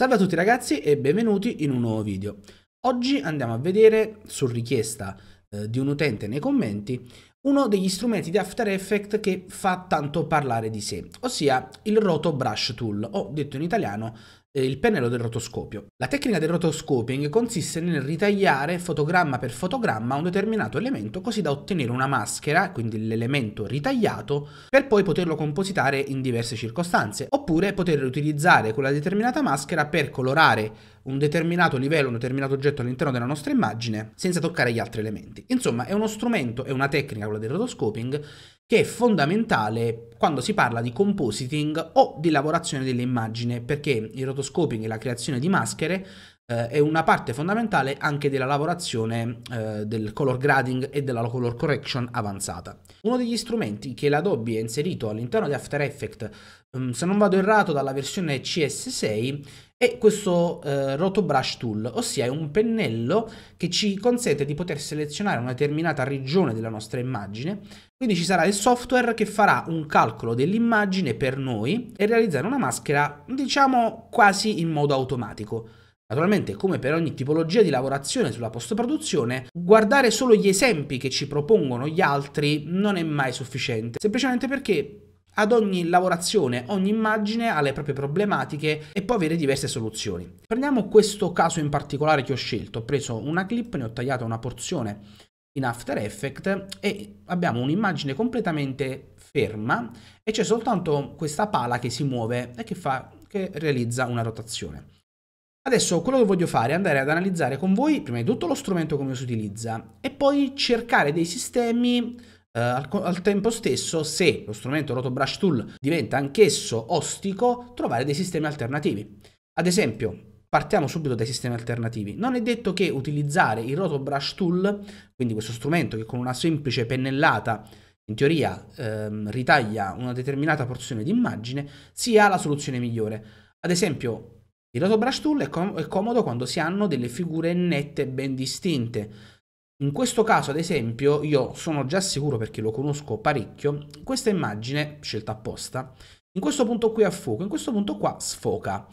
Salve a tutti ragazzi e benvenuti in un nuovo video. Oggi andiamo a vedere, su richiesta eh, di un utente nei commenti, uno degli strumenti di After Effects che fa tanto parlare di sé, ossia il Roto Brush Tool, o detto in italiano eh, il pennello del rotoscopio. La tecnica del rotoscoping consiste nel ritagliare fotogramma per fotogramma un determinato elemento così da ottenere una maschera, quindi l'elemento ritagliato, per poi poterlo compositare in diverse circostanze, oppure poter utilizzare quella determinata maschera per colorare un determinato livello, un determinato oggetto all'interno della nostra immagine senza toccare gli altri elementi. Insomma, è uno strumento, è una tecnica quella del rotoscoping che è fondamentale quando si parla di compositing o di lavorazione dell'immagine, perché il rotoscoping e la creazione di maschere eh, è una parte fondamentale anche della lavorazione eh, del color grading e della color correction avanzata. Uno degli strumenti che l'Adobe ha inserito all'interno di After Effects, um, se non vado errato dalla versione CS6, e questo eh, rotobrush tool, ossia un pennello che ci consente di poter selezionare una determinata regione della nostra immagine, quindi ci sarà il software che farà un calcolo dell'immagine per noi e realizzare una maschera, diciamo, quasi in modo automatico. Naturalmente, come per ogni tipologia di lavorazione sulla post-produzione, guardare solo gli esempi che ci propongono gli altri non è mai sufficiente, semplicemente perché ad ogni lavorazione, ogni immagine ha le proprie problematiche e può avere diverse soluzioni. Prendiamo questo caso in particolare che ho scelto. Ho preso una clip, ne ho tagliata una porzione in After Effects e abbiamo un'immagine completamente ferma e c'è soltanto questa pala che si muove e che, fa, che realizza una rotazione. Adesso quello che voglio fare è andare ad analizzare con voi prima di tutto lo strumento come si utilizza e poi cercare dei sistemi Uh, al, al, tempo stesso, se lo strumento Rotobrush Tool diventa anch'esso ostico, trovare dei sistemi alternativi. Ad esempio, partiamo subito dai sistemi alternativi. Non è detto che utilizzare il Rotobrush Tool, quindi questo strumento che con una semplice pennellata in teoria ehm, ritaglia una determinata porzione di immagine, sia la soluzione migliore. Ad esempio, il Rotobrush Tool è, com è comodo quando si hanno delle figure nette e ben distinte in questo caso, ad esempio, io sono già sicuro perché lo conosco parecchio, questa immagine, scelta apposta, in questo punto qui a fuoco, in questo punto qua sfoca.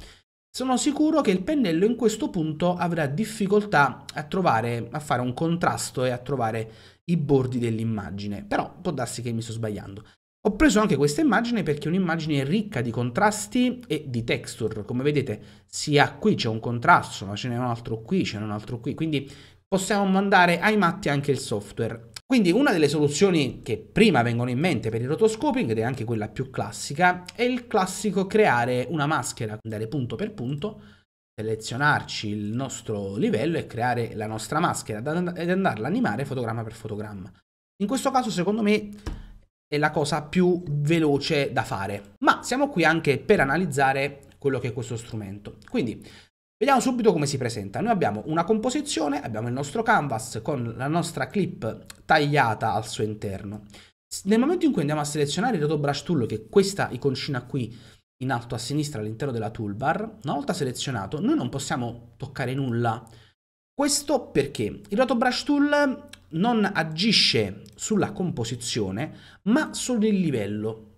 Sono sicuro che il pennello in questo punto avrà difficoltà a trovare, a fare un contrasto e a trovare i bordi dell'immagine, però può darsi che mi sto sbagliando. Ho preso anche questa immagine perché è un'immagine ricca di contrasti e di texture, come vedete sia qui c'è un contrasto, ma ce n'è un altro qui, ce n'è un altro qui, quindi possiamo mandare ai matti anche il software. Quindi una delle soluzioni che prima vengono in mente per il rotoscoping, ed è anche quella più classica, è il classico creare una maschera, andare punto per punto, selezionarci il nostro livello e creare la nostra maschera ed andarla a animare fotogramma per fotogramma. In questo caso secondo me è la cosa più veloce da fare, ma siamo qui anche per analizzare quello che è questo strumento. Quindi Vediamo subito come si presenta. Noi abbiamo una composizione, abbiamo il nostro canvas con la nostra clip tagliata al suo interno. Nel momento in cui andiamo a selezionare il rotobrush tool, che è questa iconcina qui in alto a sinistra all'interno della toolbar, una volta selezionato noi non possiamo toccare nulla. Questo perché il rotobrush tool non agisce sulla composizione, ma sul livello.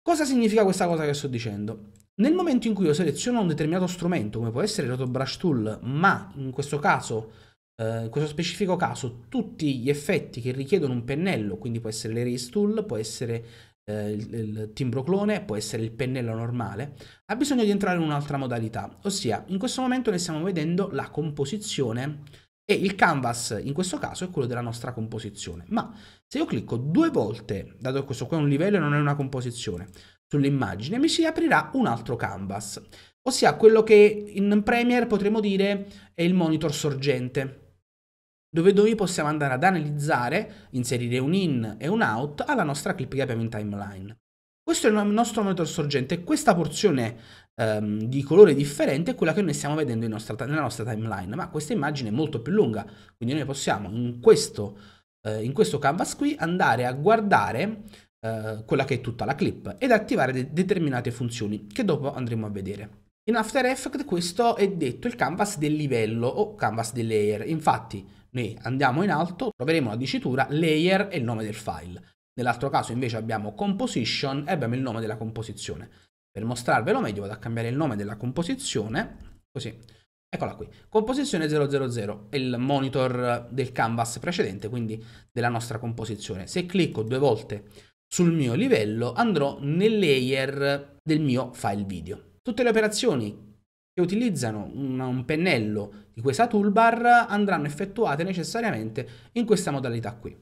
Cosa significa questa cosa che sto dicendo? Nel momento in cui io seleziono un determinato strumento, come può essere il brush tool, ma in questo caso, eh, in questo specifico caso, tutti gli effetti che richiedono un pennello, quindi può essere l'erase tool, può essere eh, il, il timbro clone, può essere il pennello normale, ha bisogno di entrare in un'altra modalità, ossia in questo momento noi stiamo vedendo la composizione e il canvas in questo caso è quello della nostra composizione, ma se io clicco due volte, dato che questo qua è un livello e non è una composizione, sull'immagine, mi si aprirà un altro canvas, ossia quello che in Premiere potremmo dire è il monitor sorgente dove noi possiamo andare ad analizzare, inserire un in e un out alla nostra clip che abbiamo in timeline. Questo è il nostro monitor sorgente e questa porzione ehm, di colore differente è quella che noi stiamo vedendo nostra, nella nostra timeline, ma questa immagine è molto più lunga, quindi noi possiamo in questo, eh, in questo canvas qui andare a guardare eh, quella che è tutta la clip ed attivare de determinate funzioni che dopo andremo a vedere. In After Effects questo è detto il canvas del livello o canvas del layer, infatti noi andiamo in alto, troveremo la dicitura layer e il nome del file. Nell'altro caso invece abbiamo composition e abbiamo il nome della composizione. Per mostrarvelo meglio vado a cambiare il nome della composizione, così. Eccola qui, composizione 000 è il monitor del canvas precedente, quindi della nostra composizione. Se clicco due volte sul mio livello andrò nel layer del mio file video. Tutte le operazioni che utilizzano un pennello di questa toolbar andranno effettuate necessariamente in questa modalità qui.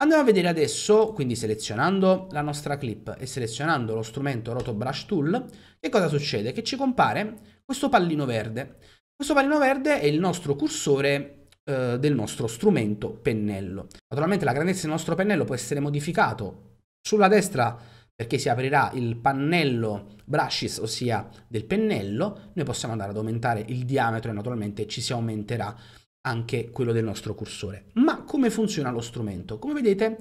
Andiamo a vedere adesso, quindi selezionando la nostra clip e selezionando lo strumento Roto Brush Tool, che cosa succede? Che ci compare questo pallino verde. Questo pallino verde è il nostro cursore eh, del nostro strumento pennello. Naturalmente la grandezza del nostro pennello può essere modificato sulla destra, perché si aprirà il pannello brushes, ossia del pennello, noi possiamo andare ad aumentare il diametro e naturalmente ci si aumenterà anche quello del nostro cursore. Ma come funziona lo strumento? Come vedete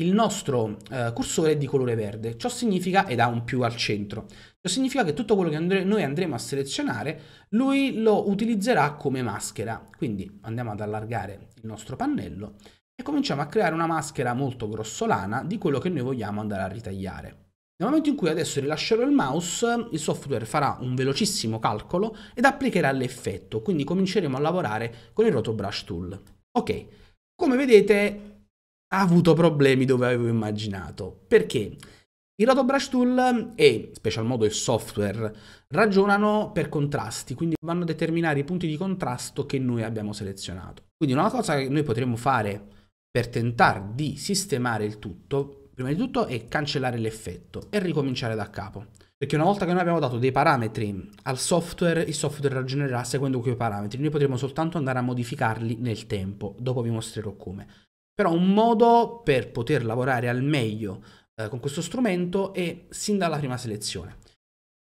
il nostro eh, cursore è di colore verde, ciò significa, ed ha un più al centro, ciò significa che tutto quello che andre noi andremo a selezionare lui lo utilizzerà come maschera. Quindi andiamo ad allargare il nostro pannello e cominciamo a creare una maschera molto grossolana di quello che noi vogliamo andare a ritagliare. Nel momento in cui adesso rilascerò il mouse, il software farà un velocissimo calcolo ed applicherà l'effetto, quindi cominceremo a lavorare con il Rotobrush Tool. Ok, come vedete ha avuto problemi dove avevo immaginato, perché il Rotobrush Tool e, in special modo il software, ragionano per contrasti, quindi vanno a determinare i punti di contrasto che noi abbiamo selezionato. Quindi una cosa che noi potremmo fare per tentare di sistemare il tutto, prima di tutto è cancellare l'effetto e ricominciare da capo. Perché una volta che noi abbiamo dato dei parametri al software, il software ragionerà seguendo quei parametri. Noi potremo soltanto andare a modificarli nel tempo, dopo vi mostrerò come. Però un modo per poter lavorare al meglio eh, con questo strumento è sin dalla prima selezione.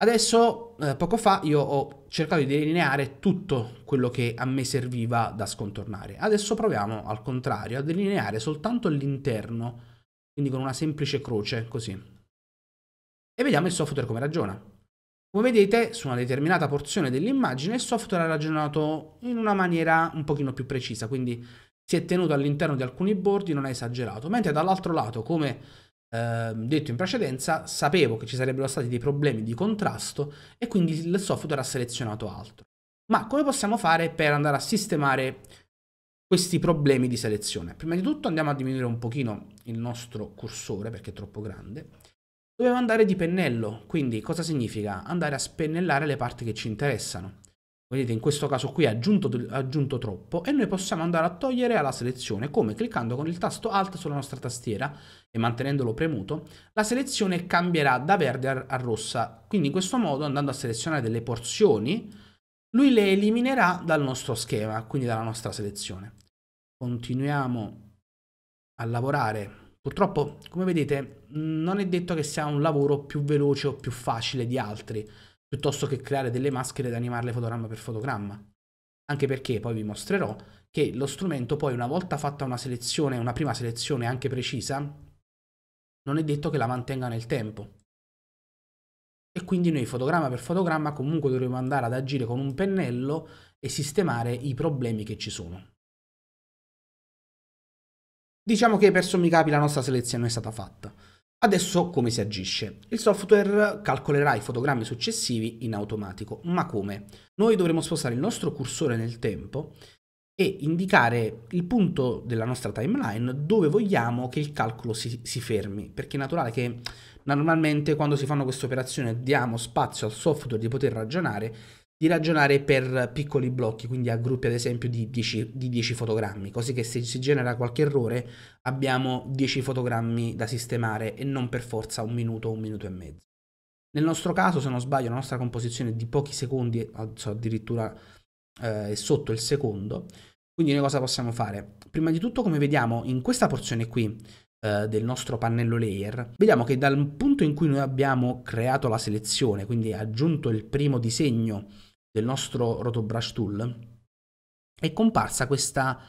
Adesso, eh, poco fa, io ho cercato di delineare tutto quello che a me serviva da scontornare. Adesso proviamo, al contrario, a delineare soltanto l'interno, quindi con una semplice croce, così. E vediamo il software come ragiona. Come vedete, su una determinata porzione dell'immagine il software ha ragionato in una maniera un pochino più precisa, quindi si è tenuto all'interno di alcuni bordi, non ha esagerato, mentre dall'altro lato, come ehm, detto in precedenza, sapevo che ci sarebbero stati dei problemi di contrasto e quindi il software ha selezionato altro. Ma come possiamo fare per andare a sistemare questi problemi di selezione? Prima di tutto andiamo a diminuire un pochino il nostro cursore perché è troppo grande. Dobbiamo andare di pennello, quindi cosa significa? Andare a spennellare le parti che ci interessano. Vedete, in questo caso qui ha aggiunto, aggiunto, troppo e noi possiamo andare a togliere alla selezione, come cliccando con il tasto Alt sulla nostra tastiera e mantenendolo premuto, la selezione cambierà da verde a, a rossa. Quindi in questo modo, andando a selezionare delle porzioni, lui le eliminerà dal nostro schema, quindi dalla nostra selezione. Continuiamo a lavorare Purtroppo, come vedete, non è detto che sia un lavoro più veloce o più facile di altri piuttosto che creare delle maschere ed animarle fotogramma per fotogramma. Anche perché poi vi mostrerò che lo strumento poi una volta fatta una selezione, una prima selezione anche precisa, non è detto che la mantenga nel tempo. E quindi noi fotogramma per fotogramma comunque dovremo andare ad agire con un pennello e sistemare i problemi che ci sono. Diciamo che per sommi capi la nostra selezione è stata fatta. Adesso come si agisce? Il software calcolerà i fotogrammi successivi in automatico, ma come? Noi dovremo spostare il nostro cursore nel tempo e indicare il punto della nostra timeline dove vogliamo che il calcolo si, si fermi, perché è naturale che normalmente quando si fanno queste operazioni diamo spazio al software di poter ragionare di ragionare per piccoli blocchi, quindi a gruppi ad esempio di 10, di 10 fotogrammi, così che se si genera qualche errore abbiamo 10 fotogrammi da sistemare e non per forza un minuto o un minuto e mezzo. Nel nostro caso, se non sbaglio, la nostra composizione è di pochi secondi, addirittura eh, è sotto il secondo, quindi noi cosa possiamo fare? Prima di tutto, come vediamo in questa porzione qui eh, del nostro pannello layer, vediamo che dal punto in cui noi abbiamo creato la selezione, quindi aggiunto il primo disegno del nostro rotobrush tool è comparsa questa,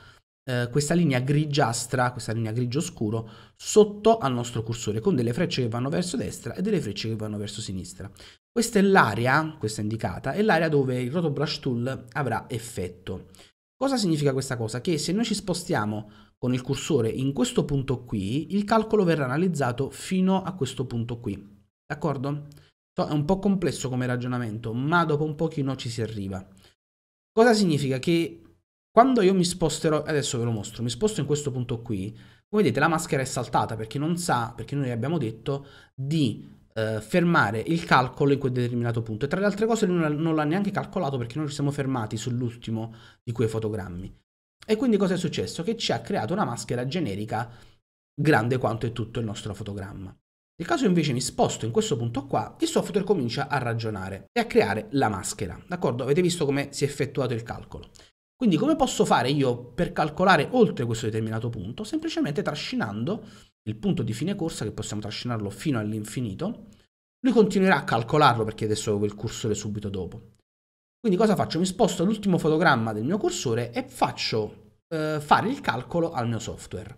eh, questa linea grigiastra, questa linea grigio scuro sotto al nostro cursore con delle frecce che vanno verso destra e delle frecce che vanno verso sinistra. Questa è l'area, questa indicata, è l'area dove il rotobrush tool avrà effetto. Cosa significa questa cosa? Che se noi ci spostiamo con il cursore in questo punto qui, il calcolo verrà analizzato fino a questo punto qui. D'accordo? So, è un po' complesso come ragionamento, ma dopo un pochino ci si arriva. Cosa significa? Che quando io mi sposterò, adesso ve lo mostro, mi sposto in questo punto qui, come vedete la maschera è saltata perché non sa, perché noi abbiamo detto di eh, fermare il calcolo in quel determinato punto. E tra le altre cose lui non l'ha neanche calcolato perché noi ci siamo fermati sull'ultimo di quei fotogrammi. E quindi cosa è successo? Che ci ha creato una maschera generica grande quanto è tutto il nostro fotogramma. Nel caso invece mi sposto in questo punto qua, il software comincia a ragionare e a creare la maschera. D'accordo? Avete visto come si è effettuato il calcolo. Quindi come posso fare io per calcolare oltre questo determinato punto? Semplicemente trascinando il punto di fine corsa, che possiamo trascinarlo fino all'infinito, lui continuerà a calcolarlo perché adesso ho il cursore subito dopo. Quindi cosa faccio? Mi sposto all'ultimo fotogramma del mio cursore e faccio eh, fare il calcolo al mio software.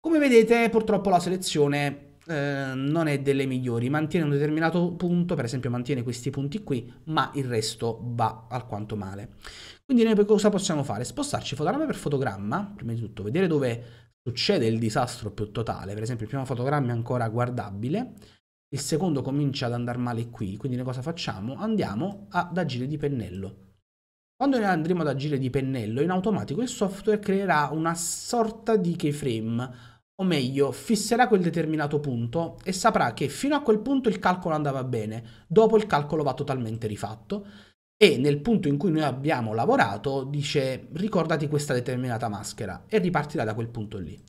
Come vedete purtroppo la selezione Ehm, non è delle migliori, mantiene un determinato punto, per esempio mantiene questi punti qui, ma il resto va alquanto male. Quindi noi cosa possiamo fare? Spostarci fotogramma per fotogramma, prima di tutto, vedere dove succede il disastro più totale, per esempio il primo fotogramma è ancora guardabile, il secondo comincia ad andare male qui, quindi noi cosa facciamo? Andiamo ad agire di pennello. Quando noi andremo ad agire di pennello, in automatico il software creerà una sorta di keyframe, o meglio, fisserà quel determinato punto e saprà che fino a quel punto il calcolo andava bene, dopo il calcolo va totalmente rifatto e nel punto in cui noi abbiamo lavorato dice ricordati questa determinata maschera e ripartirà da quel punto lì.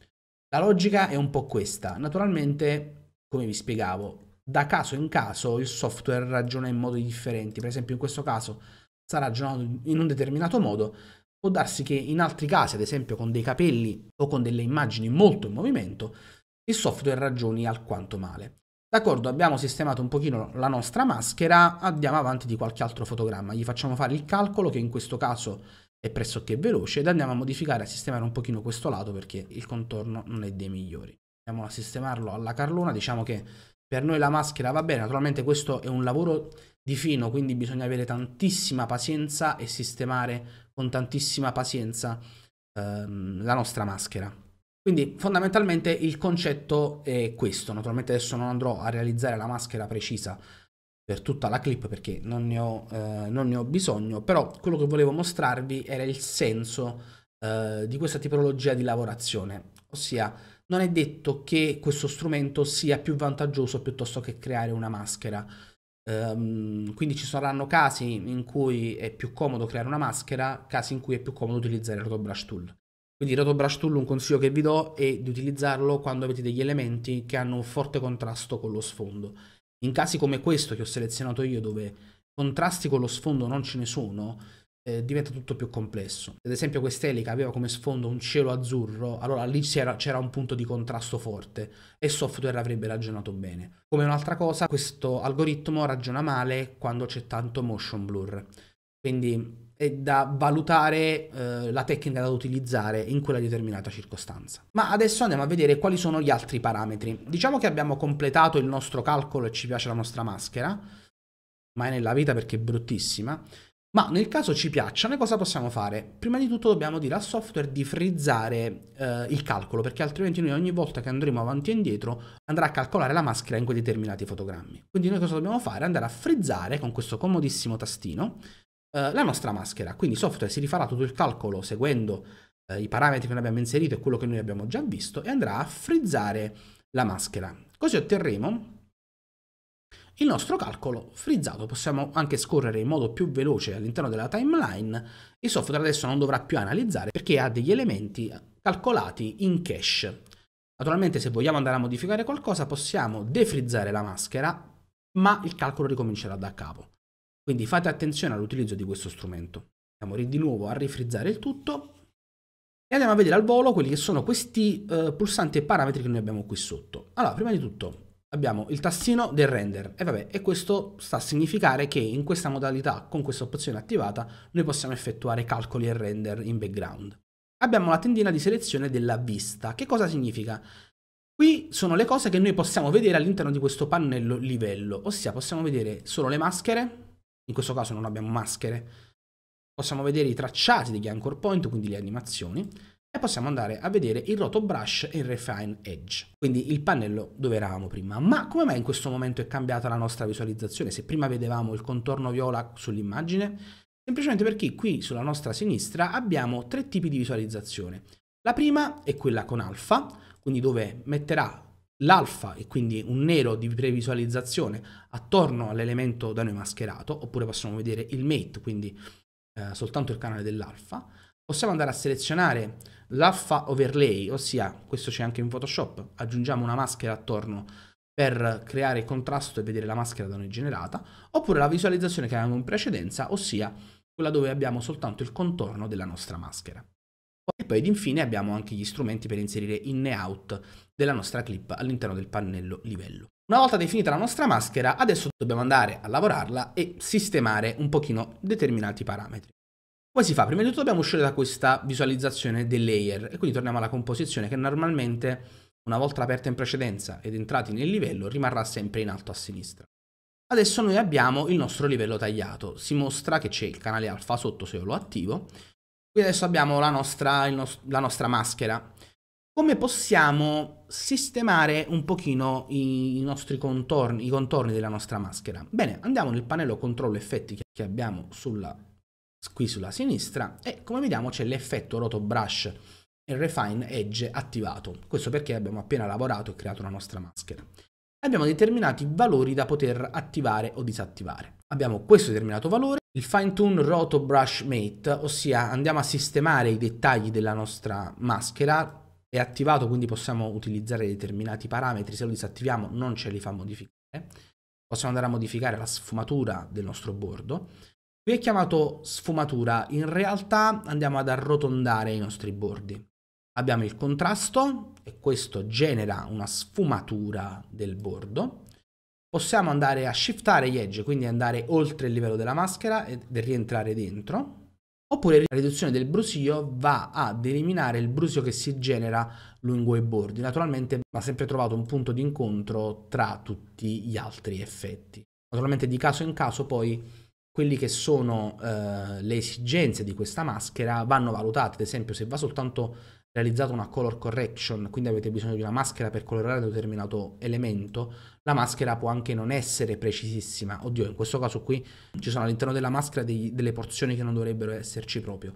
La logica è un po' questa, naturalmente, come vi spiegavo, da caso in caso il software ragiona in modi differenti, per esempio in questo caso sta ragionando in un determinato modo, può darsi che in altri casi, ad esempio con dei capelli o con delle immagini molto in movimento, il software ragioni alquanto male. D'accordo, abbiamo sistemato un pochino la nostra maschera, andiamo avanti di qualche altro fotogramma, gli facciamo fare il calcolo che in questo caso è pressoché veloce ed andiamo a modificare, a sistemare un pochino questo lato perché il contorno non è dei migliori. Andiamo a sistemarlo alla carlona, diciamo che per noi la maschera va bene, naturalmente questo è un lavoro di fino, quindi bisogna avere tantissima pazienza e sistemare con tantissima pazienza ehm, la nostra maschera. Quindi fondamentalmente il concetto è questo, naturalmente adesso non andrò a realizzare la maschera precisa per tutta la clip perché non ne ho, eh, non ne ho bisogno, però quello che volevo mostrarvi era il senso eh, di questa tipologia di lavorazione, ossia non è detto che questo strumento sia più vantaggioso piuttosto che creare una maschera, Um, quindi ci saranno casi in cui è più comodo creare una maschera, casi in cui è più comodo utilizzare il rotobrush tool. Quindi il rotobrush tool un consiglio che vi do è di utilizzarlo quando avete degli elementi che hanno un forte contrasto con lo sfondo. In casi come questo che ho selezionato io dove contrasti con lo sfondo non ce ne sono, eh, diventa tutto più complesso. Ad esempio questa elica aveva come sfondo un cielo azzurro, allora lì c'era, c'era un punto di contrasto forte e il software avrebbe ragionato bene. Come un'altra cosa, questo algoritmo ragiona male quando c'è tanto motion blur. Quindi è da valutare eh, la tecnica da utilizzare in quella determinata circostanza. Ma adesso andiamo a vedere quali sono gli altri parametri. Diciamo che abbiamo completato il nostro calcolo e ci piace la nostra maschera, ma è nella vita perché è bruttissima. Ma nel caso ci piacciono, cosa possiamo fare? Prima di tutto dobbiamo dire al software di frizzare eh, il calcolo, perché altrimenti noi ogni volta che andremo avanti e indietro andrà a calcolare la maschera in quei determinati fotogrammi. Quindi noi cosa dobbiamo fare? Andare a frizzare con questo comodissimo tastino eh, la nostra maschera. Quindi il software si rifarà tutto il calcolo seguendo eh, i parametri che noi abbiamo inserito e quello che noi abbiamo già visto e andrà a frizzare la maschera. Così otterremo il nostro calcolo frizzato. Possiamo anche scorrere in modo più veloce all'interno della timeline. Il software adesso non dovrà più analizzare perché ha degli elementi calcolati in cache. Naturalmente se vogliamo andare a modificare qualcosa possiamo defrizzare la maschera, ma il calcolo ricomincerà da capo. Quindi fate attenzione all'utilizzo di questo strumento. Andiamo di nuovo a rifrizzare il tutto e andiamo a vedere al volo quelli che sono questi eh, pulsanti e parametri che noi abbiamo qui sotto. Allora, prima di tutto abbiamo il tastino del render e vabbè e questo sta a significare che in questa modalità con questa opzione attivata noi possiamo effettuare calcoli e render in background abbiamo la tendina di selezione della vista che cosa significa? qui sono le cose che noi possiamo vedere all'interno di questo pannello livello ossia possiamo vedere solo le maschere in questo caso non abbiamo maschere possiamo vedere i tracciati degli anchor point quindi le animazioni e possiamo andare a vedere il roto brush e il refine edge, quindi il pannello dove eravamo prima. Ma come mai in questo momento è cambiata la nostra visualizzazione? Se prima vedevamo il contorno viola sull'immagine, semplicemente perché qui sulla nostra sinistra abbiamo tre tipi di visualizzazione. La prima è quella con alfa, quindi dove metterà l'alfa e quindi un nero di previsualizzazione attorno all'elemento da noi mascherato, oppure possiamo vedere il mate, quindi eh, soltanto il canale dell'alfa possiamo andare a selezionare l'alpha overlay, ossia questo c'è anche in Photoshop, aggiungiamo una maschera attorno per creare contrasto e vedere la maschera da noi generata, oppure la visualizzazione che avevamo in precedenza, ossia quella dove abbiamo soltanto il contorno della nostra maschera. E poi ed infine abbiamo anche gli strumenti per inserire in e out della nostra clip all'interno del pannello livello. Una volta definita la nostra maschera, adesso dobbiamo andare a lavorarla e sistemare un pochino determinati parametri. Come si fa? Prima di tutto dobbiamo uscire da questa visualizzazione del layer e quindi torniamo alla composizione che normalmente una volta aperta in precedenza ed entrati nel livello rimarrà sempre in alto a sinistra. Adesso noi abbiamo il nostro livello tagliato, si mostra che c'è il canale alfa sotto se io lo attivo, qui adesso abbiamo la nostra, nos la nostra maschera. Come possiamo sistemare un pochino i, nostri contorni, i contorni della nostra maschera? Bene, andiamo nel pannello controllo effetti che abbiamo sulla qui sulla sinistra e come vediamo c'è l'effetto roto brush e refine edge attivato. Questo perché abbiamo appena lavorato e creato la nostra maschera. Abbiamo determinati valori da poter attivare o disattivare. Abbiamo questo determinato valore, il fine tune roto brush mate, ossia andiamo a sistemare i dettagli della nostra maschera, è attivato quindi possiamo utilizzare determinati parametri, se lo disattiviamo non ce li fa modificare. Possiamo andare a modificare la sfumatura del nostro bordo Qui è chiamato sfumatura, in realtà andiamo ad arrotondare i nostri bordi. Abbiamo il contrasto e questo genera una sfumatura del bordo. Possiamo andare a shiftare gli edge, quindi andare oltre il livello della maschera e rientrare dentro. Oppure la riduzione del brusio va ad eliminare il brusio che si genera lungo i bordi. Naturalmente va sempre trovato un punto di incontro tra tutti gli altri effetti. Naturalmente di caso in caso poi quelli che sono eh, le esigenze di questa maschera vanno valutate, ad esempio se va soltanto realizzata una color correction, quindi avete bisogno di una maschera per colorare un determinato elemento, la maschera può anche non essere precisissima. Oddio, in questo caso qui ci sono all'interno della maschera dei, delle porzioni che non dovrebbero esserci proprio.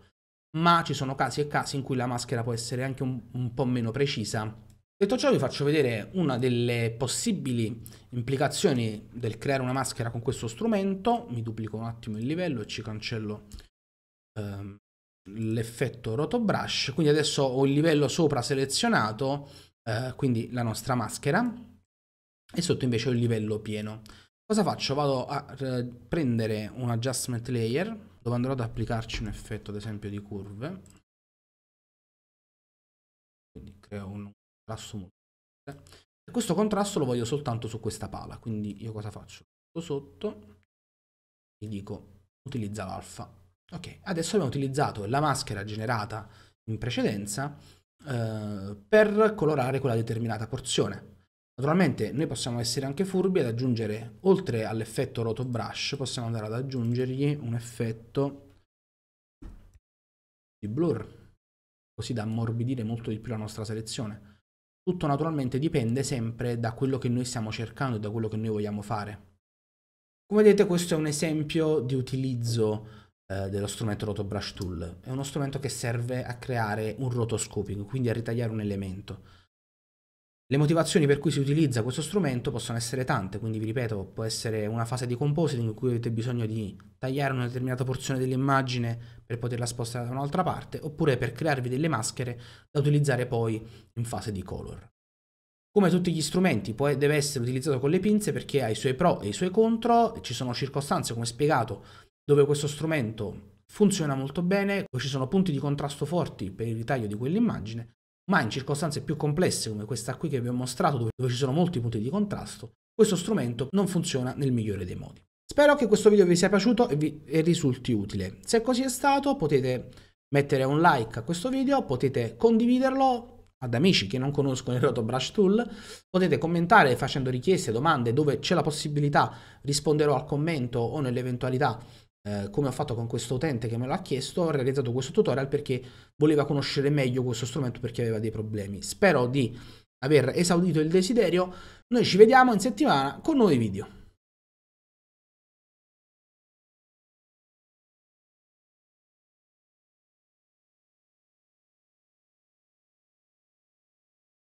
Ma ci sono casi e casi in cui la maschera può essere anche un, un po' meno precisa Detto ciò vi faccio vedere una delle possibili implicazioni del creare una maschera con questo strumento, mi duplico un attimo il livello e ci cancello ehm, l'effetto rotobrush, quindi adesso ho il livello sopra selezionato, eh, quindi la nostra maschera, e sotto invece ho il livello pieno. Cosa faccio? Vado a eh, prendere un adjustment layer, dove andrò ad applicarci un effetto ad esempio di curve, quindi creo un lasso molto e questo contrasto lo voglio soltanto su questa pala, quindi io cosa faccio? Sotto, gli dico utilizza l'alfa. Ok, adesso abbiamo utilizzato la maschera generata in precedenza eh, per colorare quella determinata porzione. Naturalmente noi possiamo essere anche furbi ad aggiungere, oltre all'effetto roto brush, possiamo andare ad aggiungergli un effetto di blur, così da ammorbidire molto di più la nostra selezione. Tutto naturalmente dipende sempre da quello che noi stiamo cercando e da quello che noi vogliamo fare. Come vedete questo è un esempio di utilizzo eh, dello strumento Rotobrush Tool. È uno strumento che serve a creare un rotoscoping, quindi a ritagliare un elemento. Le motivazioni per cui si utilizza questo strumento possono essere tante, quindi vi ripeto, può essere una fase di compositing in cui avete bisogno di tagliare una determinata porzione dell'immagine per poterla spostare da un'altra parte, oppure per crearvi delle maschere da utilizzare poi in fase di color. Come tutti gli strumenti, poi deve essere utilizzato con le pinze perché ha i suoi pro e i suoi contro, ci sono circostanze, come spiegato, dove questo strumento funziona molto bene, ci sono punti di contrasto forti per il ritaglio di quell'immagine, ma in circostanze più complesse come questa qui che vi ho mostrato, dove, dove ci sono molti punti di contrasto, questo strumento non funziona nel migliore dei modi. Spero che questo video vi sia piaciuto e, vi, e risulti utile. Se così è stato potete mettere un like a questo video, potete condividerlo ad amici che non conoscono il Roto Brush Tool, potete commentare facendo richieste, domande, dove c'è la possibilità risponderò al commento o nell'eventualità eh, come ho fatto con questo utente che me l'ha chiesto, ho realizzato questo tutorial perché voleva conoscere meglio questo strumento perché aveva dei problemi. Spero di aver esaudito il desiderio. Noi ci vediamo in settimana con nuovi video.